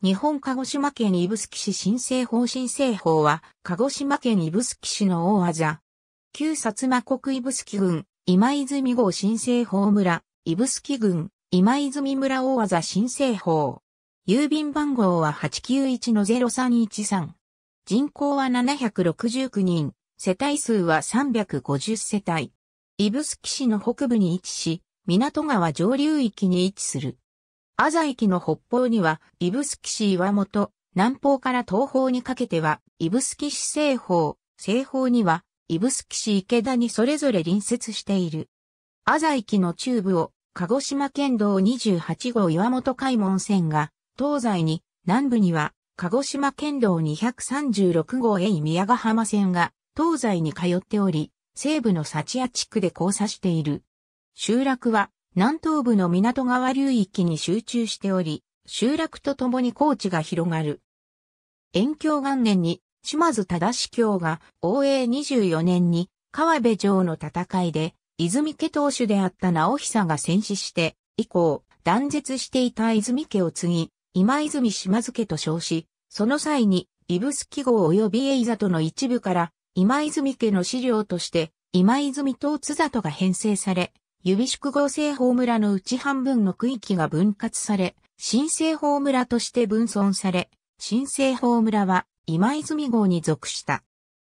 日本鹿児島県指宿市新生法新生法は、鹿児島県指宿市の大技。旧薩摩国指宿郡、今泉郷新生法村、指宿郡、今泉村大技新生法。郵便番号は891-0313。人口は769人、世帯数は350世帯。指宿市の北部に位置し、港川上流域に位置する。アザ駅の北方には、指宿市岩本、南方から東方にかけては、指宿市西方、西方には、指宿市池田にそれぞれ隣接している。アザ駅の中部を、鹿児島県道28号岩本海門線が、東西に、南部には、鹿児島県道236号へ宮ヶ浜線が、東西に通っており、西部の幸屋地区で交差している。集落は、南東部の港川流域に集中しており、集落とともに高地が広がる。延享元年に島津忠志教が、応永24年に川辺城の戦いで、泉家当主であった直久が戦死して、以降、断絶していた泉家を継ぎ、今泉島津家と称し、その際に、イブス記号及びエイザトの一部から、今泉家の資料として、今泉と津里が編成され、指宿合成法村のうち半分の区域が分割され、新生法村として分村され、新生法村は今泉号に属した。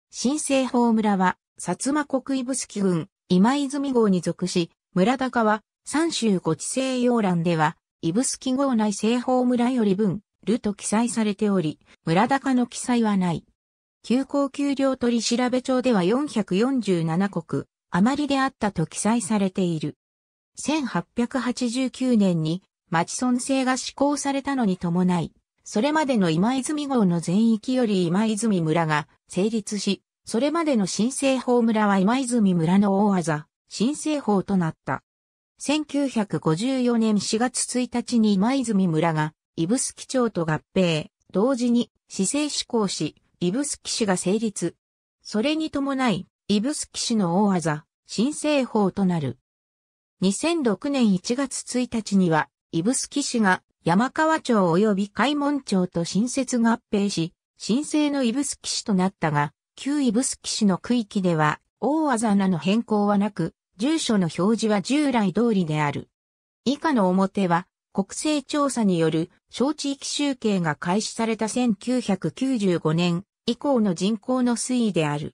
新生法村は薩摩国指宿郡今泉号に属し、村高は三州五地西洋欄では、指宿号内西方村より分、ると記載されており、村高の記載はない。休校級料取調べ帳では447国、余りであったと記載されている。1889年に町村制が施行されたのに伴い、それまでの今泉号の全域より今泉村が成立し、それまでの新生法村は今泉村の大技、新生法となった。1954年4月1日に今泉村が、スキ町と合併、同時に市政施行し、スキ市が成立。それに伴い、イブスキ氏の大技、新請法となる。2006年1月1日には、イブスキ氏が山川町及び海門町と新設合併し、新生のイブスキ氏となったが、旧イブスキ氏の区域では、大技名の変更はなく、住所の表示は従来通りである。以下の表は、国勢調査による小地域集計が開始された1995年以降の人口の推移である。